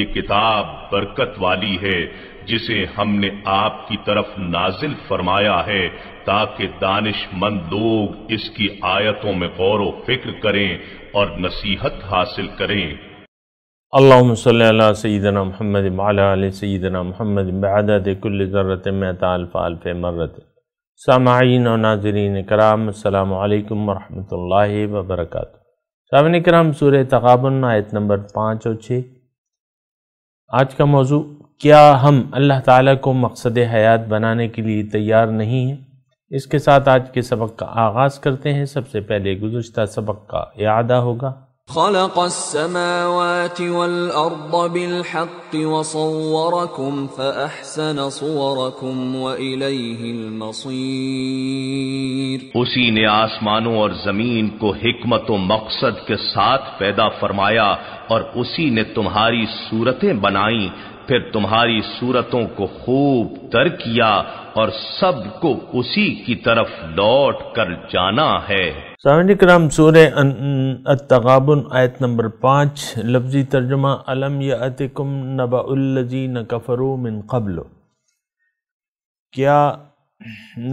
یہ کتاب برکت والی ہے جسے ہم نے آپ کی طرف نازل فرمایا ہے تاکہ دانش مند لوگ اس کی آیتوں میں غور و فکر کریں اور نصیحت حاصل کریں اللہم صلی اللہ سیدنا محمد علیہ سیدنا محمد بعدد کل ذرت میں تعلف الف مرت سامعین و ناظرین کرام السلام علیکم ورحمۃ اللہ وبرکاتہ سامعین کرام سورہ تقابن آیت نمبر پانچ اور چھ آج کا موضوع کیا ہم اللہ تعالیٰ کو مقصد حیات بنانے کے لیے تیار نہیں ہیں اس کے ساتھ آج کے سبق کا آغاز کرتے ہیں سب سے پہلے گزشتہ سبق کا اعادہ ہوگا خلق السماوات والأرض بالحق وصوركم فأحسن صوركم وإليه المصير اسی نے آسمانوں اور زمین کو حکمت و مقصد کے ساتھ پیدا فرمایا اور اسی نے تمہاری صورتیں بنائیں پھر تمہاری صورتوں کو خوب تر کیا اور سب کو اسی کی طرف لوٹ کر جانا ہے سامن کرام سورہ التغابن آیت نمبر پانچ لفظی ترجمہ علم یعتکم نبع الذین کفروا من قبل کیا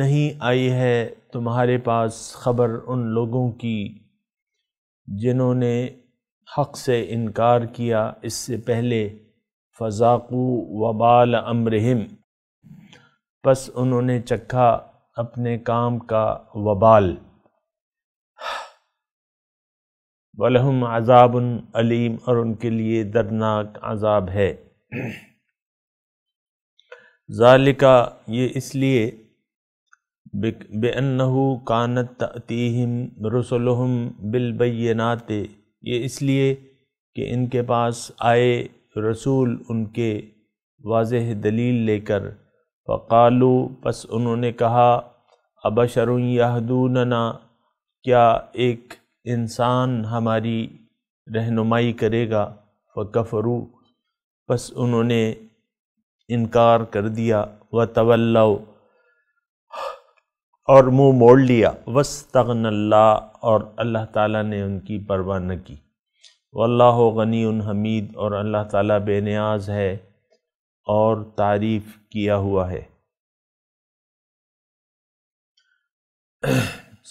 نہیں آئی ہے تمہارے پاس خبر ان لوگوں کی جنہوں نے حق سے انکار کیا اس سے پہلے فضاکو وبال امرہم پس انہوں نے چکھا اپنے کام کا وبال وَلَهُمْ عَذَابٌ علیم اور ان کے لیے دردناک عذاب ہے ذالکہ یہ اس لیے بے انہ تَعْتِيهِمْ رُسُلُهُمْ بِالْبَيِّنَاتِ یہ اس لیے کہ ان کے پاس آئے رسول ان کے واضح دلیل لے کر فَقَالُوا پس انہوں نے کہا ابشر يَحْدُونَنَا کیا ایک انسان ہماری رہنمائی کرے گا فکفرو پس انہوں نے انکار کر دیا و طول اور مو موڑ لیا وسطن اللہ اور اللہ تعالیٰ نے ان کی پرواہ نہ کی و اللہ غنی ان حمید اور اللہ تعالیٰ بے نیاز ہے اور تعریف کیا ہوا ہے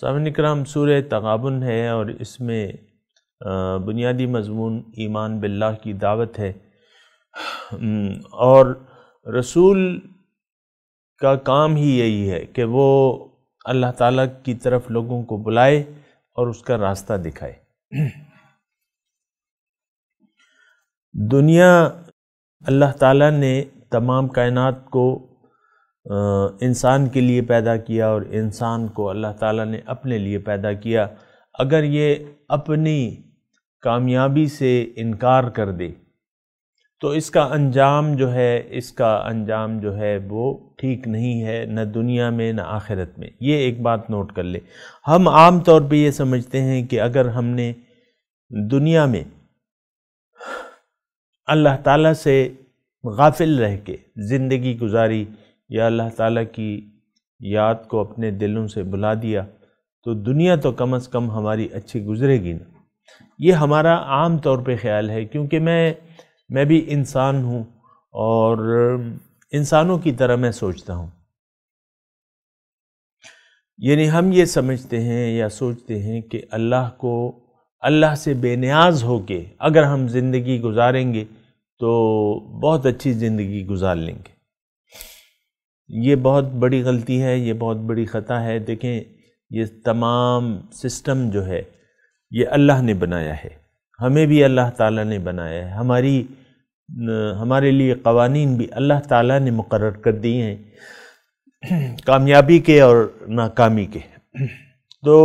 سامن اکرام سور تغابن ہے اور اس میں بنیادی مضمون ایمان باللہ کی دعوت ہے اور رسول کا کام ہی یہی ہے کہ وہ اللہ تعالیٰ کی طرف لوگوں کو بلائے اور اس کا راستہ دکھائے دنیا اللہ تعالیٰ نے تمام کائنات کو انسان کے لیے پیدا کیا اور انسان کو اللہ تعالیٰ نے اپنے لیے پیدا کیا اگر یہ اپنی کامیابی سے انکار کر دے تو اس کا انجام جو ہے اس کا انجام جو ہے وہ ٹھیک نہیں ہے نہ دنیا میں نہ آخرت میں یہ ایک بات نوٹ کر لے ہم عام طور پہ یہ سمجھتے ہیں کہ اگر ہم نے دنیا میں اللہ تعالیٰ سے غافل رہ کے زندگی گزاری یا اللہ تعالیٰ کی یاد کو اپنے دلوں سے بلا دیا تو دنیا تو کم از کم ہماری اچھی گزرے گی نا یہ ہمارا عام طور پہ خیال ہے کیونکہ میں میں بھی انسان ہوں اور انسانوں کی طرح میں سوچتا ہوں یعنی ہم یہ سمجھتے ہیں یا سوچتے ہیں کہ اللہ کو اللہ سے بے نیاز ہو کے اگر ہم زندگی گزاریں گے تو بہت اچھی زندگی گزار لیں گے یہ بہت بڑی غلطی ہے یہ بہت بڑی خطا ہے دیکھیں یہ تمام سسٹم جو ہے یہ اللہ نے بنایا ہے ہمیں بھی اللہ تعالیٰ نے بنایا ہے ہماری ہمارے لیے قوانین بھی اللہ تعالیٰ نے مقرر کر دی ہیں کامیابی کے اور ناکامی کے تو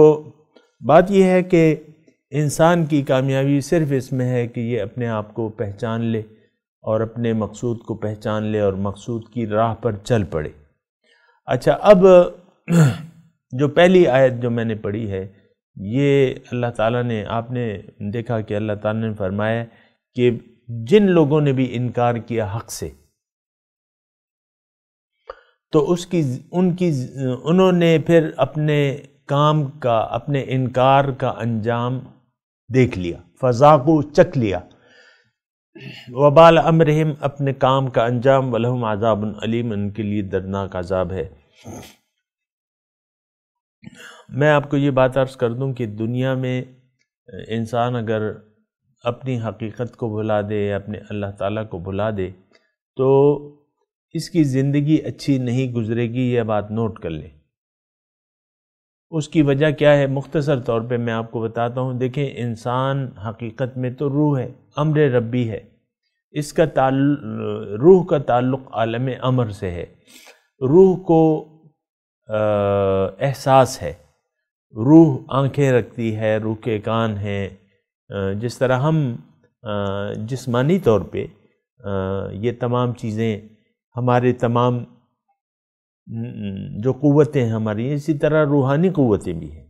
بات یہ ہے کہ انسان کی کامیابی صرف اس میں ہے کہ یہ اپنے آپ کو پہچان لے اور اپنے مقصود کو پہچان لے اور مقصود کی راہ پر چل پڑے اچھا اب جو پہلی آیت جو میں نے پڑھی ہے یہ اللہ تعالیٰ نے آپ نے دیکھا کہ اللہ تعالیٰ نے فرمایا کہ جن لوگوں نے بھی انکار کیا حق سے تو اس کی ان کی انہوں نے پھر اپنے کام کا اپنے انکار کا انجام دیکھ لیا فضاقو چکھ لیا وبال امرہم اپنے کام کا انجام ولہم عذاب علیم ان کے لیے دردناک عذاب ہے میں آپ کو یہ بات عرض کر دوں کہ دنیا میں انسان اگر اپنی حقیقت کو بھلا دے اپنے اللہ تعالیٰ کو بھلا دے تو اس کی زندگی اچھی نہیں گزرے گی یہ بات نوٹ کر لیں اس کی وجہ کیا ہے مختصر طور پہ میں آپ کو بتاتا ہوں دیکھیں انسان حقیقت میں تو روح ہے امر ربی ہے اس کا تعلق روح کا تعلق عالم امر سے ہے روح کو احساس ہے روح آنکھیں رکھتی ہے روح کے کان ہے جس طرح ہم جسمانی طور پہ یہ تمام چیزیں ہمارے تمام جو قوتیں ہماری اسی طرح روحانی قوتیں بھی ہیں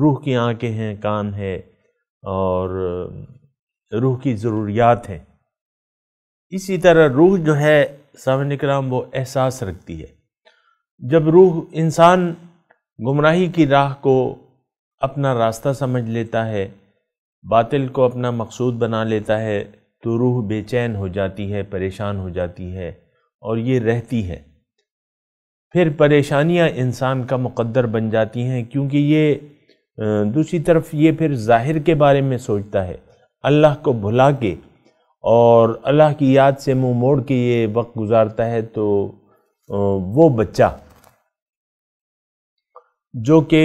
روح کی آنکھیں ہیں کان ہے اور روح کی ضروریات ہیں اسی طرح روح جو ہے سامنے کرام وہ احساس رکھتی ہے جب روح انسان گمراہی کی راہ کو اپنا راستہ سمجھ لیتا ہے باطل کو اپنا مقصود بنا لیتا ہے تو روح بے چین ہو جاتی ہے پریشان ہو جاتی ہے اور یہ رہتی ہے پھر پریشانیاں انسان کا مقدر بن جاتی ہیں کیونکہ یہ دوسری طرف یہ پھر ظاہر کے بارے میں سوچتا ہے اللہ کو بھلا کے اور اللہ کی یاد سے منہ موڑ کے یہ وقت گزارتا ہے تو وہ بچہ جو کہ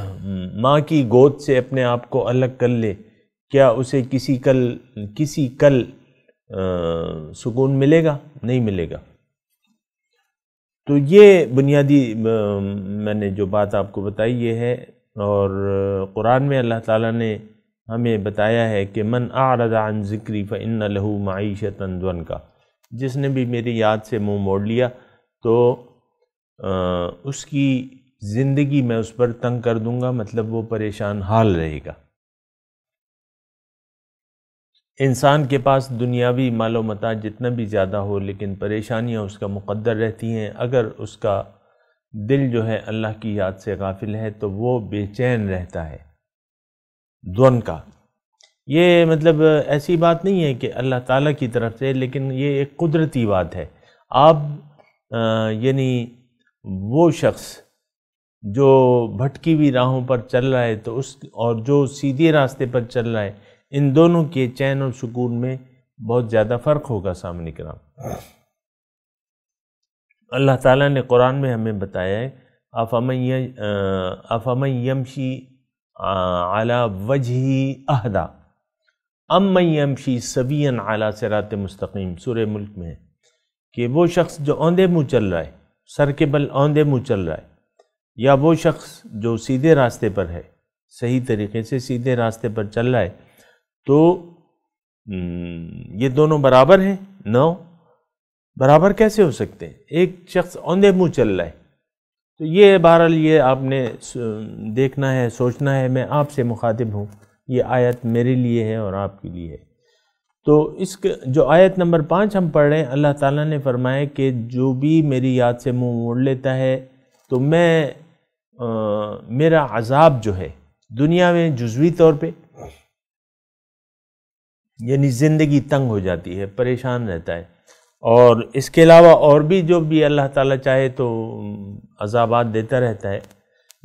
ماں کی گود سے اپنے آپ کو الگ کر لے کیا اسے کسی کل کسی کل سکون ملے گا نہیں ملے گا تو یہ بنیادی میں نے جو بات آپ کو بتائی یہ ہے اور قرآن میں اللہ تعالیٰ نے ہمیں بتایا ہے کہ من اعرض عن ذکری فإن لہو معیشت معیشت کا جس نے بھی میری یاد سے مو موڑ لیا تو اس کی زندگی میں اس پر تنگ کر دوں گا مطلب وہ پریشان حال رہے گا انسان کے پاس دنیاوی مال و متعد جتنا بھی زیادہ ہو لیکن پریشانیاں اس کا مقدر رہتی ہیں اگر اس کا دل جو ہے اللہ کی یاد سے غافل ہے تو وہ بے چین رہتا ہے دون کا یہ مطلب ایسی بات نہیں ہے کہ اللہ تعالیٰ کی طرف سے لیکن یہ ایک قدرتی بات ہے آپ یعنی وہ شخص جو بھٹکی ہوئی راہوں پر چل رہا ہے تو اس اور جو سیدھے راستے پر چل رہا ہے ان دونوں کے چین اور سکون میں بہت زیادہ فرق ہوگا سامنے کرام اللہ تعالیٰ نے قرآن میں ہمیں بتایا ہے افام یمشی اعلیٰ وجہ اہدا یمشی سبین اعلیٰ سرات مستقیم سورہ ملک میں ہے کہ وہ شخص جو اوندے منہ چل رہا ہے سر کے بل اوندے منہ چل رہا ہے یا وہ شخص جو سیدھے راستے پر ہے صحیح طریقے سے سیدھے راستے پر چل رہا ہے تو یہ دونوں برابر ہیں نو برابر کیسے ہو سکتے ہیں ایک شخص اوندے منہ چل رہا ہے تو یہ بہرحال یہ آپ نے دیکھنا ہے سوچنا ہے میں آپ سے مخاطب ہوں یہ آیت میرے لیے ہے اور آپ کے لیے ہے تو اس جو آیت نمبر پانچ ہم پڑھ رہے ہیں اللہ تعالیٰ نے فرمایا کہ جو بھی میری یاد سے منہ موڑ لیتا ہے تو میں میرا عذاب جو ہے دنیا میں جزوی طور پہ یعنی زندگی تنگ ہو جاتی ہے پریشان رہتا ہے اور اس کے علاوہ اور بھی جو بھی اللہ تعالیٰ چاہے تو عذابات دیتا رہتا ہے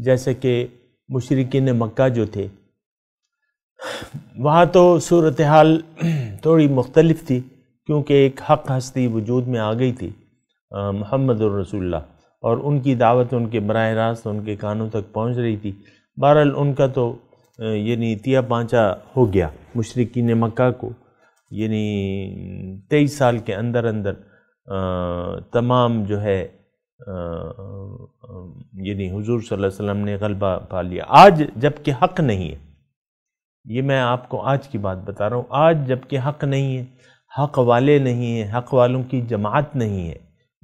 جیسے کہ مشرقین مکہ جو تھے وہاں تو صورتحال تھوڑی مختلف تھی کیونکہ ایک حق ہستی وجود میں آ گئی تھی محمد الرسول اللہ اور ان کی دعوت ان کے براہ راست ان کے کانوں تک پہنچ رہی تھی بہرحال ان کا تو یعنی تیا پانچا ہو گیا مشرقین مکہ کو یعنی تیئیس سال کے اندر اندر تمام جو ہے یعنی حضور صلی اللہ علیہ وسلم نے غلبہ پا لیا آج جب کہ حق نہیں ہے یہ میں آپ کو آج کی بات بتا رہا ہوں آج جب کہ حق نہیں ہے حق والے نہیں ہیں حق والوں کی جماعت نہیں ہے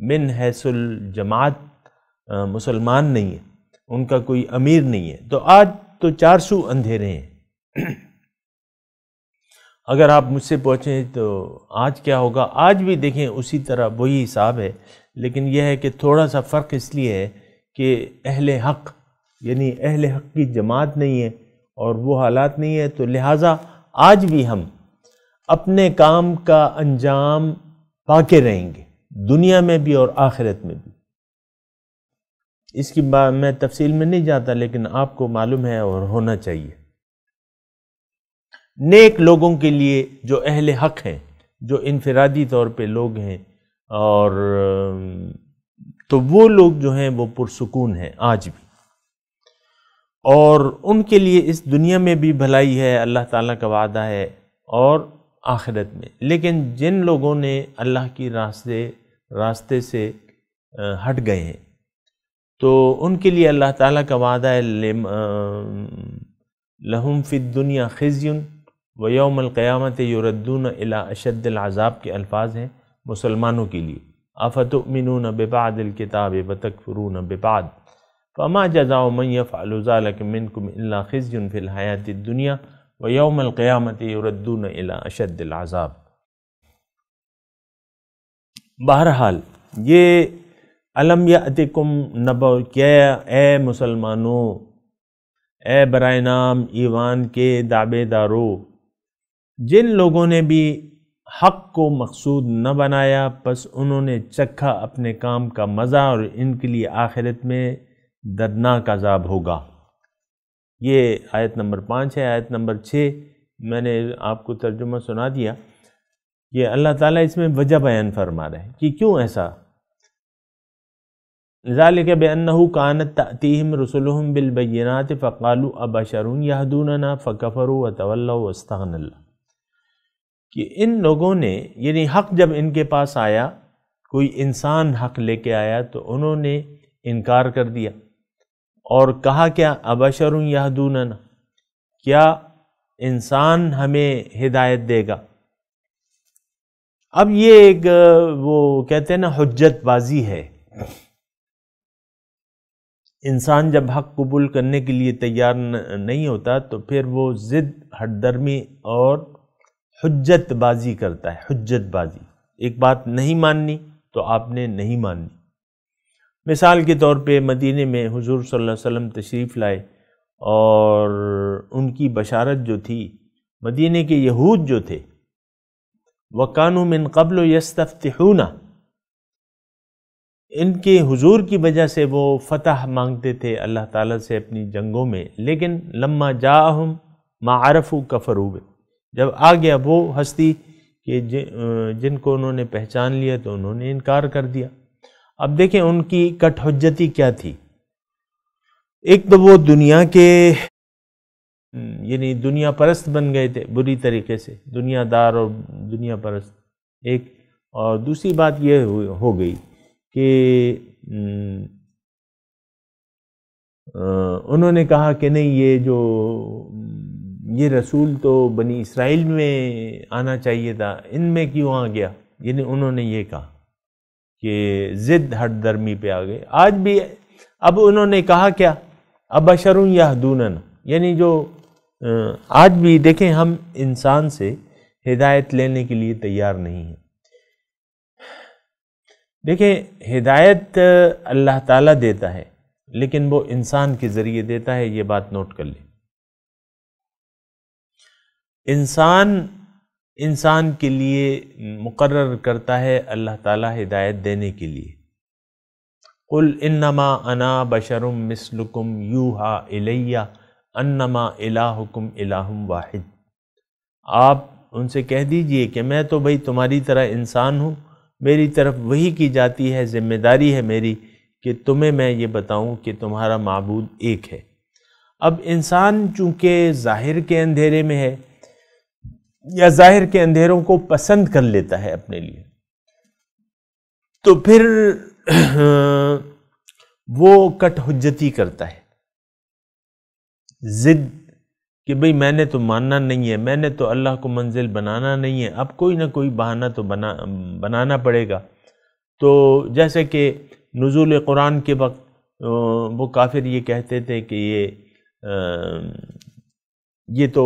من حیث الجماعت مسلمان نہیں ہے ان کا کوئی امیر نہیں ہے تو آج تو چار سو اندھیرے ہیں اگر آپ مجھ سے پہنچیں تو آج کیا ہوگا آج بھی دیکھیں اسی طرح وہی حساب ہے لیکن یہ ہے کہ تھوڑا سا فرق اس لیے ہے کہ اہل حق یعنی اہل حق کی جماعت نہیں ہے اور وہ حالات نہیں ہے تو لہٰذا آج بھی ہم اپنے کام کا انجام پاکے رہیں گے دنیا میں بھی اور آخرت میں بھی اس کی میں تفصیل میں نہیں جاتا لیکن آپ کو معلوم ہے اور ہونا چاہیے نیک لوگوں کے لیے جو اہل حق ہیں جو انفرادی طور پہ لوگ ہیں اور تو وہ لوگ جو ہیں وہ پرسکون ہیں آج بھی اور ان کے لیے اس دنیا میں بھی بھلائی ہے اللہ تعالیٰ کا وعدہ ہے اور آخرت میں لیکن جن لوگوں نے اللہ کی راستے راستے سے ہٹ گئے ہیں تو ان کے لیے اللہ تعالیٰ کا وعدہ لہم فی الدنیا خزیون و یوم القیامت یوردن الا اشد العذاب کے الفاظ ہیں مسلمانوں کے لیے آفت و منون باد الکتاب بطق فرون باد پاما جزا میّف الظال من کم اللہ خزیون فل حیات دنیا و یوم القیامت یوردون الا یہ علم یات نبو نب کیا اے مسلمانوں اے برائے نام ایوان کے دعوے دارو جن لوگوں نے بھی حق کو مقصود نہ بنایا پس انہوں نے چکھا اپنے کام کا مزہ اور ان کے لیے آخرت میں دردناک عذاب ہوگا یہ آیت نمبر پانچ ہے آیت نمبر چھ میں نے آپ کو ترجمہ سنا دیا کہ اللہ تعالیٰ اس میں وجہ بیان فرما رہا ہے کہ کیوں ایسا ذالک بے کانت کانتم رسول بالبینات فقالو و ابا شرون و فقفر وطول وسط کہ ان لوگوں نے یعنی حق جب ان کے پاس آیا کوئی انسان حق لے کے آیا تو انہوں نے انکار کر دیا اور کہا کیا ابا شرون کیا انسان ہمیں ہدایت دے گا اب یہ ایک وہ کہتے ہیں نا حجت بازی ہے انسان جب حق قبول کرنے کے لیے تیار نہیں ہوتا تو پھر وہ ضد درمی اور حجت بازی کرتا ہے حجت بازی ایک بات نہیں ماننی تو آپ نے نہیں ماننی مثال کے طور پہ مدینہ میں حضور صلی اللہ علیہ وسلم تشریف لائے اور ان کی بشارت جو تھی مدینہ کے یہود جو تھے وَقَانُوا مِن قَبْلُ قبل و ان کے حضور کی وجہ سے وہ فتح مانگتے تھے اللہ تعالیٰ سے اپنی جنگوں میں لیکن لما جاہم ہم معرف کفر ہو جب آ گیا وہ ہستی کہ جن کو انہوں نے پہچان لیا تو انہوں نے انکار کر دیا اب دیکھیں ان کی کٹ حجتی کیا تھی ایک تو وہ دنیا کے یعنی دنیا پرست بن گئے تھے بری طریقے سے دنیا دار اور دنیا پرست ایک اور دوسری بات یہ ہو گئی کہ انہوں نے کہا کہ نہیں یہ جو یہ رسول تو بنی اسرائیل میں آنا چاہیے تھا ان میں کیوں آ گیا یعنی انہوں نے یہ کہا کہ ضد ہٹ درمی پہ آ گئے آج بھی اب انہوں نے کہا کیا اب یا یادون یعنی جو آج بھی دیکھیں ہم انسان سے ہدایت لینے کے لیے تیار نہیں ہیں دیکھیں ہدایت اللہ تعالیٰ دیتا ہے لیکن وہ انسان کے ذریعے دیتا ہے یہ بات نوٹ کر لیں انسان انسان کے لیے مقرر کرتا ہے اللہ تعالیٰ ہدایت دینے کے لیے قل انما انا بشرم مثلکم یوہا الیہ انما الہکم الہم واحد آپ ان سے کہہ دیجئے کہ میں تو بھئی تمہاری طرح انسان ہوں میری طرف وہی کی جاتی ہے ذمہ داری ہے میری کہ تمہیں میں یہ بتاؤں کہ تمہارا معبود ایک ہے اب انسان چونکہ ظاہر کے اندھیرے میں ہے یا ظاہر کے اندھیروں کو پسند کر لیتا ہے اپنے لیے تو پھر وہ کٹ حجتی کرتا ہے ضد کہ بھئی میں نے تو ماننا نہیں ہے میں نے تو اللہ کو منزل بنانا نہیں ہے اب کوئی نہ کوئی بہانہ تو بنا بنانا پڑے گا تو جیسے کہ نزول قرآن کے وقت وہ کافر یہ کہتے تھے کہ یہ تو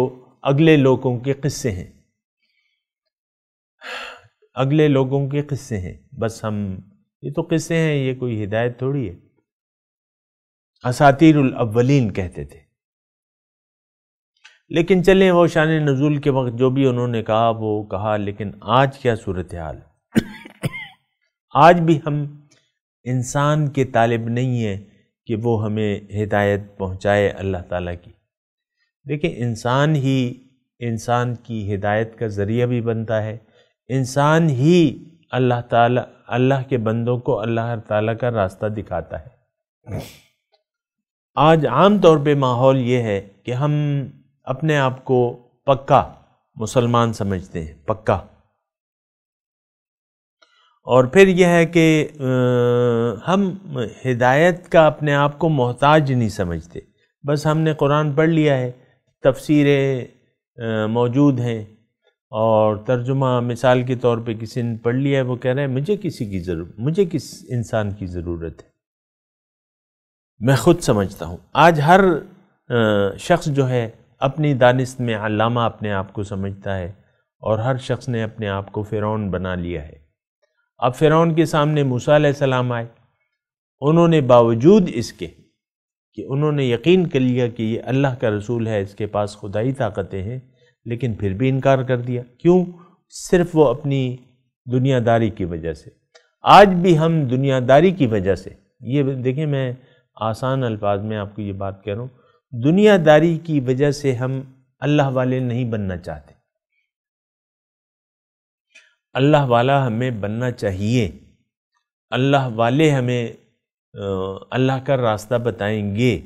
اگلے لوگوں کے قصے ہیں اگلے لوگوں کے قصے ہیں بس ہم یہ تو قصے ہیں یہ کوئی ہدایت تھوڑی ہے اساتیر الاولین کہتے تھے لیکن چلیں وہ شان نزول کے وقت جو بھی انہوں نے کہا وہ کہا لیکن آج کیا صورتحال آج بھی ہم انسان کے طالب نہیں ہیں کہ وہ ہمیں ہدایت پہنچائے اللہ تعالیٰ کی دیکھیں انسان ہی انسان کی ہدایت کا ذریعہ بھی بنتا ہے انسان ہی اللہ تعالیٰ اللہ کے بندوں کو اللہ تعالیٰ کا راستہ دکھاتا ہے آج عام طور پہ ماحول یہ ہے کہ ہم اپنے آپ کو پکا مسلمان سمجھتے ہیں پکا اور پھر یہ ہے کہ ہم ہدایت کا اپنے آپ کو محتاج نہیں سمجھتے بس ہم نے قرآن پڑھ لیا ہے تفسیریں موجود ہیں اور ترجمہ مثال کے طور پہ کسی نے پڑھ لیا ہے وہ کہہ رہے ہیں مجھے کسی کی ضرورت مجھے کس انسان کی ضرورت ہے میں خود سمجھتا ہوں آج ہر شخص جو ہے اپنی دانست میں علامہ اپنے آپ کو سمجھتا ہے اور ہر شخص نے اپنے آپ کو فرعون بنا لیا ہے اب فرعون کے سامنے موسیٰ علیہ السلام آئے انہوں نے باوجود اس کے کہ انہوں نے یقین کر لیا کہ یہ اللہ کا رسول ہے اس کے پاس خدائی طاقتیں ہیں لیکن پھر بھی انکار کر دیا کیوں صرف وہ اپنی دنیا داری کی وجہ سے آج بھی ہم دنیا داری کی وجہ سے یہ دیکھیں میں آسان الفاظ میں آپ کو یہ بات کہہ رہا ہوں دنیا داری کی وجہ سے ہم اللہ والے نہیں بننا چاہتے اللہ والا ہمیں بننا چاہیے اللہ والے ہمیں اللہ کا راستہ بتائیں گے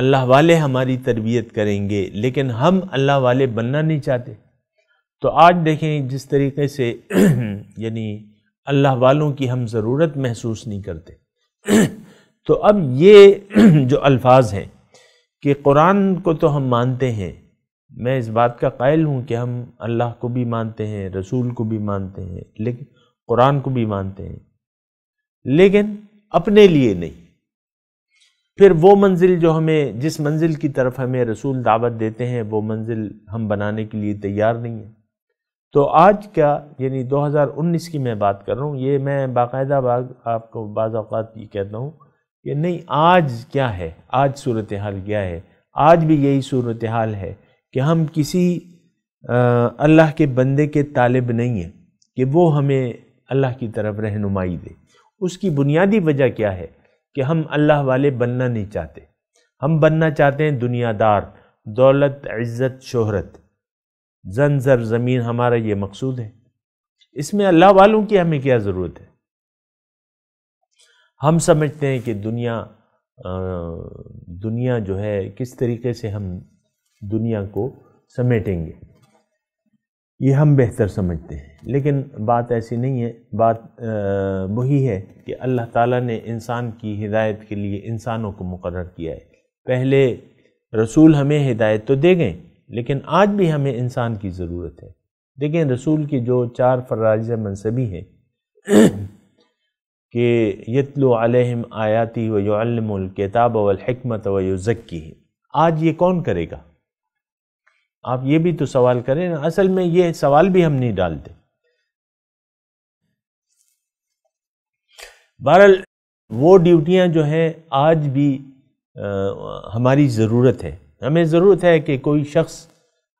اللہ والے ہماری تربیت کریں گے لیکن ہم اللہ والے بننا نہیں چاہتے تو آج دیکھیں جس طریقے سے یعنی اللہ والوں کی ہم ضرورت محسوس نہیں کرتے تو اب یہ جو الفاظ ہیں کہ قرآن کو تو ہم مانتے ہیں میں اس بات کا قائل ہوں کہ ہم اللہ کو بھی مانتے ہیں رسول کو بھی مانتے ہیں لیکن قرآن کو بھی مانتے ہیں لیکن اپنے لیے نہیں پھر وہ منزل جو ہمیں جس منزل کی طرف ہمیں رسول دعوت دیتے ہیں وہ منزل ہم بنانے کے لیے تیار نہیں ہے تو آج کا یعنی دو ہزار انیس کی میں بات کر رہا ہوں یہ میں باقاعدہ باغ آپ کو بعض اوقات یہ کہتا ہوں کہ نہیں آج کیا ہے آج صورتحال کیا ہے آج بھی یہی صورتحال ہے کہ ہم کسی اللہ کے بندے کے طالب نہیں ہیں کہ وہ ہمیں اللہ کی طرف رہنمائی دے اس کی بنیادی وجہ کیا ہے کہ ہم اللہ والے بننا نہیں چاہتے ہم بننا چاہتے ہیں دنیا دار دولت عزت شہرت زن زر زمین ہمارا یہ مقصود ہے اس میں اللہ والوں کی ہمیں کیا ضرورت ہے ہم سمجھتے ہیں کہ دنیا دنیا جو ہے کس طریقے سے ہم دنیا کو سمیٹیں گے یہ ہم بہتر سمجھتے ہیں لیکن بات ایسی نہیں ہے بات وہی ہے کہ اللہ تعالیٰ نے انسان کی ہدایت کے لیے انسانوں کو مقرر کیا ہے پہلے رسول ہمیں ہدایت تو دے گئے لیکن آج بھی ہمیں انسان کی ضرورت ہے دیکھیں رسول کی جو چار فراز منصبی ہیں کہ یتلو علیہم آیاتی و یعلم الکتاب والحکمت و یزکی آج یہ کون کرے گا آپ یہ بھی تو سوال کریں اصل میں یہ سوال بھی ہم نہیں ڈالتے بہرحال وہ ڈیوٹیاں جو ہیں آج بھی ہماری ضرورت ہے ہمیں ضرورت ہے کہ کوئی شخص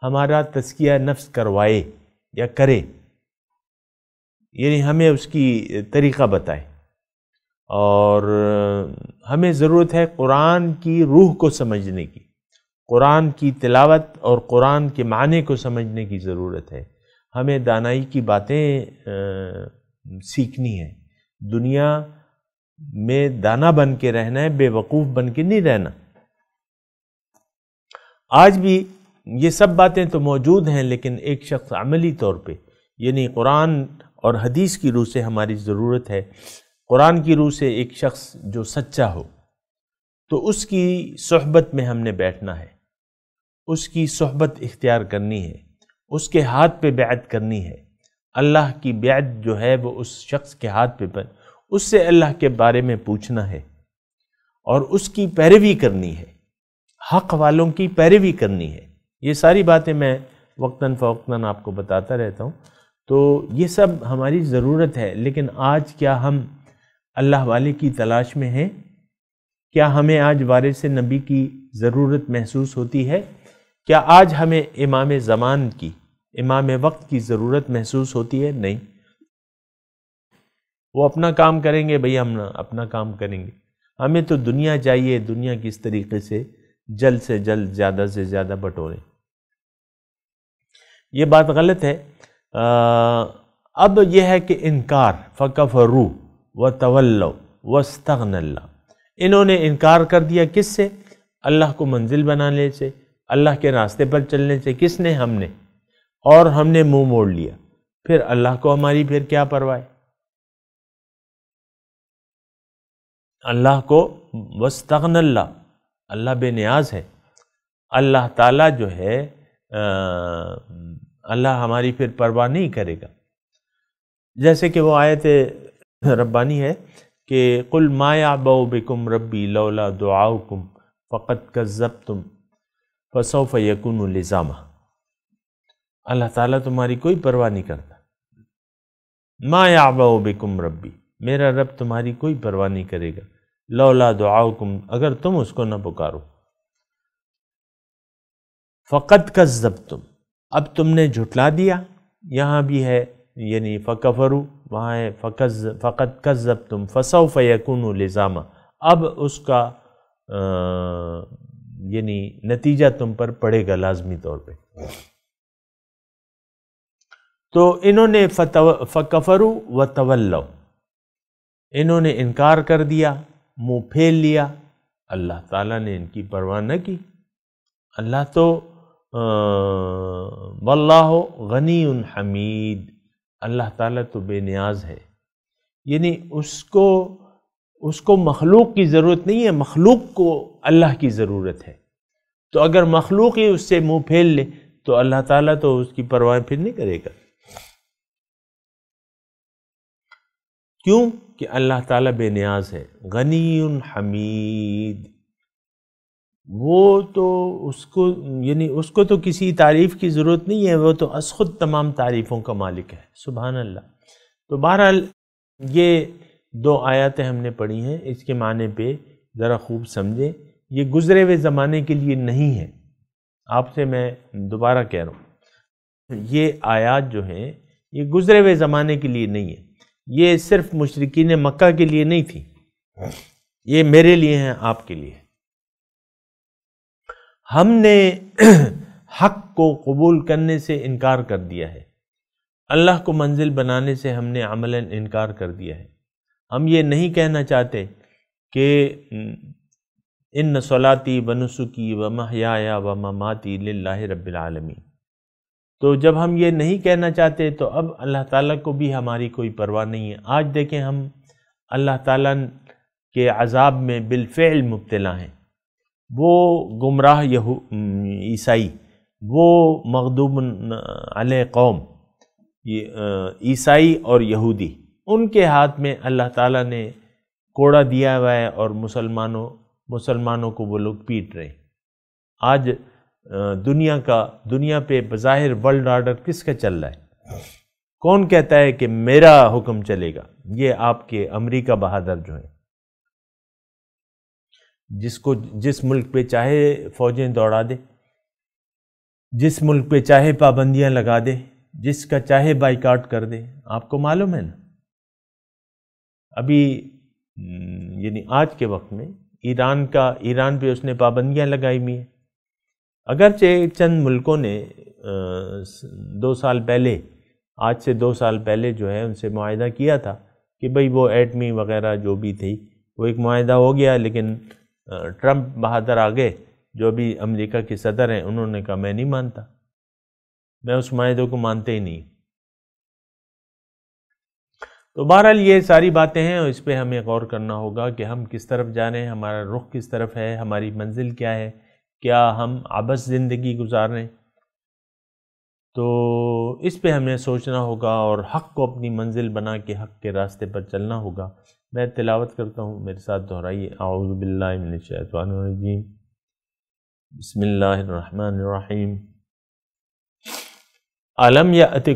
ہمارا تسکیہ نفس کروائے یا کرے یعنی ہمیں اس کی طریقہ بتائے اور ہمیں ضرورت ہے قرآن کی روح کو سمجھنے کی قرآن کی تلاوت اور قرآن کے معنی کو سمجھنے کی ضرورت ہے ہمیں دانائی کی باتیں سیکھنی ہیں دنیا میں دانا بن کے رہنا ہے بے وقوف بن کے نہیں رہنا آج بھی یہ سب باتیں تو موجود ہیں لیکن ایک شخص عملی طور پہ یعنی قرآن اور حدیث کی روح سے ہماری ضرورت ہے قرآن کی روح سے ایک شخص جو سچا ہو تو اس کی صحبت میں ہم نے بیٹھنا ہے اس کی صحبت اختیار کرنی ہے اس کے ہاتھ پہ بیعت کرنی ہے اللہ کی بیعت جو ہے وہ اس شخص کے ہاتھ پہ اس سے اللہ کے بارے میں پوچھنا ہے اور اس کی پیروی کرنی ہے حق والوں کی پیروی کرنی ہے یہ ساری باتیں میں وقتاً فوقتاً آپ کو بتاتا رہتا ہوں تو یہ سب ہماری ضرورت ہے لیکن آج کیا ہم اللہ والے کی تلاش میں ہیں کیا ہمیں آج وارث نبی کی ضرورت محسوس ہوتی ہے کیا آج ہمیں امام زمان کی امام وقت کی ضرورت محسوس ہوتی ہے نہیں وہ اپنا کام کریں گے بھئی ہم اپنا کام کریں گے ہمیں تو دنیا چاہیے دنیا کس طریقے سے جلد سے جلد زیادہ سے زیادہ بٹورے یہ بات غلط ہے اب یہ ہے کہ انکار فقف روح و طول وس انہوں نے انکار کر دیا کس سے اللہ کو منزل بنانے سے اللہ کے راستے پر چلنے سے کس نے ہم نے اور ہم نے منہ موڑ لیا پھر اللہ کو ہماری پھر کیا پرواہ اللہ کو وسطن اللہ اللہ بے نیاز ہے اللہ تعالیٰ جو ہے اللہ ہماری پھر پرواہ نہیں کرے گا جیسے کہ وہ آیت ربانی ہے کہ قل ما یعبو بکم ربی لولا دعاؤکم فقط کذبتم فسوف یکون یقن الزامہ اللہ تعالیٰ تمہاری کوئی پرواہ نہیں کرتا ما یعبو بکم ربی میرا رب تمہاری کوئی پرواہ نہیں کرے گا لولا دعاؤکم اگر تم اس کو نہ پکارو فقط کذبتم اب تم نے جھٹلا دیا یہاں بھی ہے یعنی فکفرو ہے فقط کذب تم فسو فیقن الزامہ اب اس کا یعنی نتیجہ تم پر پڑے گا لازمی طور پہ تو انہوں نے فکفرو و تولو انہوں نے انکار کر دیا منہ پھیل لیا اللہ تعالیٰ نے ان کی پرواہ نہ کی اللہ تو واللہ غنی حمید اللہ تعالیٰ تو بے نیاز ہے یعنی اس کو اس کو مخلوق کی ضرورت نہیں ہے مخلوق کو اللہ کی ضرورت ہے تو اگر مخلوق ہی اس سے منہ پھیل لے تو اللہ تعالیٰ تو اس کی پرواہ پھر نہیں کرے گا کیوں کہ اللہ تعالیٰ بے نیاز ہے غنی حمید وہ تو اس کو یعنی اس کو تو کسی تعریف کی ضرورت نہیں ہے وہ تو خود تمام تعریفوں کا مالک ہے سبحان اللہ تو بہرحال یہ دو آیاتیں ہم نے پڑھی ہیں اس کے معنی پہ ذرا خوب سمجھیں یہ گزرے ہوئے زمانے کے لیے نہیں ہے آپ سے میں دوبارہ کہہ رہا ہوں یہ آیات جو ہیں یہ گزرے ہوئے زمانے کے لیے نہیں ہے یہ صرف مشرقین مکہ کے لیے نہیں تھی یہ میرے لیے ہیں آپ کے لیے ہم نے حق کو قبول کرنے سے انکار کر دیا ہے اللہ کو منزل بنانے سے ہم نے عملا انکار کر دیا ہے ہم یہ نہیں کہنا چاہتے کہ ان نسلاطی و نسقی و محیا و مماتی للہ رب العالمین تو جب ہم یہ نہیں کہنا چاہتے تو اب اللہ تعالیٰ کو بھی ہماری کوئی پرواہ نہیں ہے آج دیکھیں ہم اللہ تعالیٰ کے عذاب میں بالفعل مبتلا ہیں وہ گمراہ عیسائی وہ مغدوب علیہ قوم عیسائی اور یہودی ان کے ہاتھ میں اللہ تعالیٰ نے کوڑا دیا ہوا ہے اور مسلمانوں مسلمانوں کو وہ لوگ پیٹ رہے ہیں آج دنیا کا دنیا پہ بظاہر ورلڈ آرڈر کس کا چل رہا ہے کون کہتا ہے کہ میرا حکم چلے گا یہ آپ کے امریکہ بہادر جو ہیں جس کو جس ملک پہ چاہے فوجیں دوڑا دے جس ملک پہ چاہے پابندیاں لگا دے جس کا چاہے بائیکاٹ کر دے آپ کو معلوم ہے نا ابھی یعنی آج کے وقت میں ایران کا ایران پہ اس نے پابندیاں لگائی ہوئی ہیں اگرچہ چند ملکوں نے دو سال پہلے آج سے دو سال پہلے جو ہے ان سے معاہدہ کیا تھا کہ بھئی وہ ایٹمی وغیرہ جو بھی تھی وہ ایک معاہدہ ہو گیا لیکن ٹرمپ بہادر آگے جو بھی امریکہ کے صدر ہیں انہوں نے کہا میں نہیں مانتا میں اس معاہدے کو مانتے ہی نہیں تو بہرحال یہ ساری باتیں ہیں اور اس پہ ہمیں غور کرنا ہوگا کہ ہم کس طرف جا رہے ہیں ہمارا رخ کس طرف ہے ہماری منزل کیا ہے کیا ہم آبس زندگی گزار رہے ہیں تو اس پہ ہمیں سوچنا ہوگا اور حق کو اپنی منزل بنا کے حق کے راستے پر چلنا ہوگا میں تلاوت کرتا ہوں میرے ساتھ دہرائیے اعوذ باللہ من الشیطان الرجیم بسم اللہ الرحمن الرحیم علم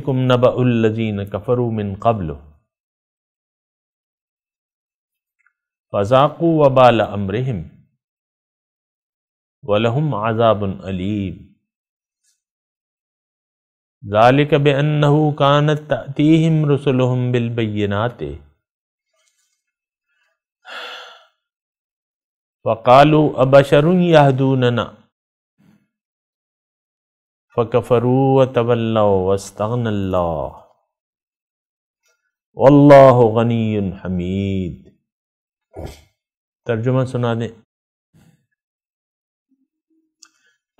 کم قَبْلُ فَزَاقُوا وَبَالَ قبل وَلَهُمْ وبال امرحم ذَلِكَ بِأَنَّهُ كَانَتْ تَأْتِيهِمْ رُسُلُهُمْ ناتے فقالوا ابشر يهدوننا فكفروا وتولوا واستغنى الله والله غني حميد ترجمہ سنا دیں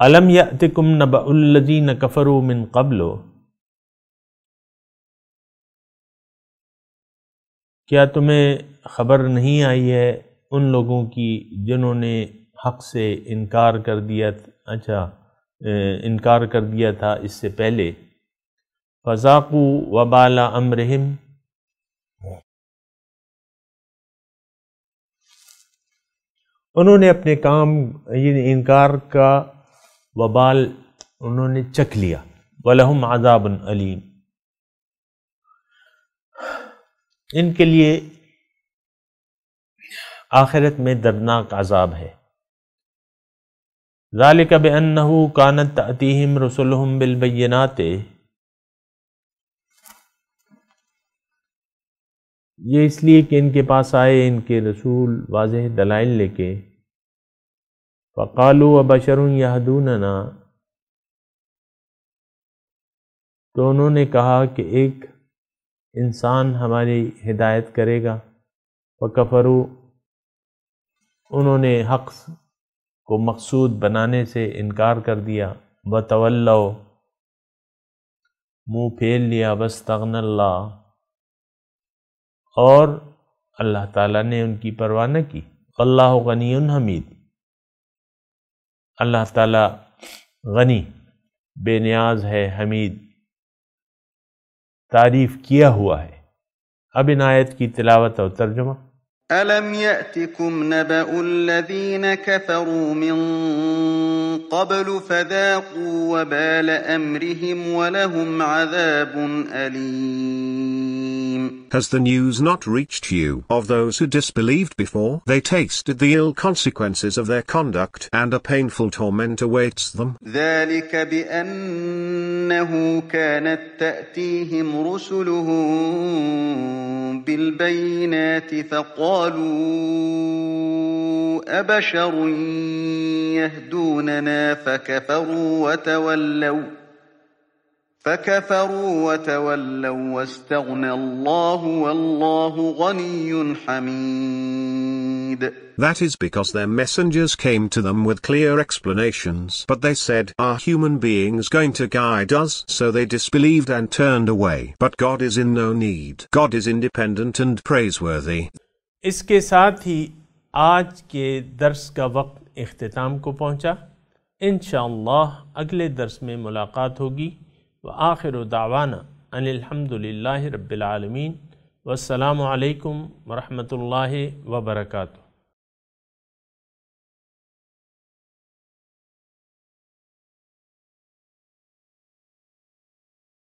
الم یاتکم نبا الذین کفروا من قبل کیا تمہیں خبر نہیں آئی ہے ان لوگوں کی جنہوں نے حق سے انکار کر دیا اچھا انکار کر دیا تھا اس سے پہلے فَزَاقُوا وَبَالَ امرحیم انہوں نے اپنے کام یعنی انکار کا وبال انہوں نے چکھ لیا وَلَهُمْ عَذَابٌ عَلِيمٌ ان کے لیے آخرت میں دردناک عذاب ہے ذالک بانہو کانت تأتیہم رسولہم بالبینات یہ اس لیے کہ ان کے پاس آئے ان کے رسول واضح دلائل لے کے فقالو و بشرون تو انہوں نے کہا کہ ایک انسان ہماری ہدایت کرے گا فکفرو انہوں نے حق کو مقصود بنانے سے انکار کر دیا بطول منہ پھیر لیا بس تغن اللہ اور اللہ تعالیٰ نے ان کی پرواہ نہ کی اللہ غنی حمید اللہ تعالیٰ غنی بے نیاز ہے حمید تعریف کیا ہوا ہے اب عنایت کی تلاوت اور ترجمہ ألم يأتكم نبأ الذين كفروا من قبل فذاقوا وبال أمرهم ولهم عذاب أليم Has the news not reached you of those who disbelieved before they tasted the ill consequences of their conduct and a painful torment awaits them? ذلك بأنه كانت تأتيهم رسلهم بالبينات فقالوا قالوا أبشر يهدوننا فكفروا وتولوا فكفروا وتولوا واستغنى الله والله غني حميد That is because their messengers came to them with clear explanations but they said are human beings going to guide us so they disbelieved and turned away but God is in no need God is independent and praiseworthy اس کے ساتھ ہی آج کے درس کا وقت اختتام کو پہنچا انشاءاللہ اگلے درس میں ملاقات ہوگی وآخر دعوانا ان الحمد للہ رب العالمین والسلام علیکم ورحمۃ اللہ وبرکاتہ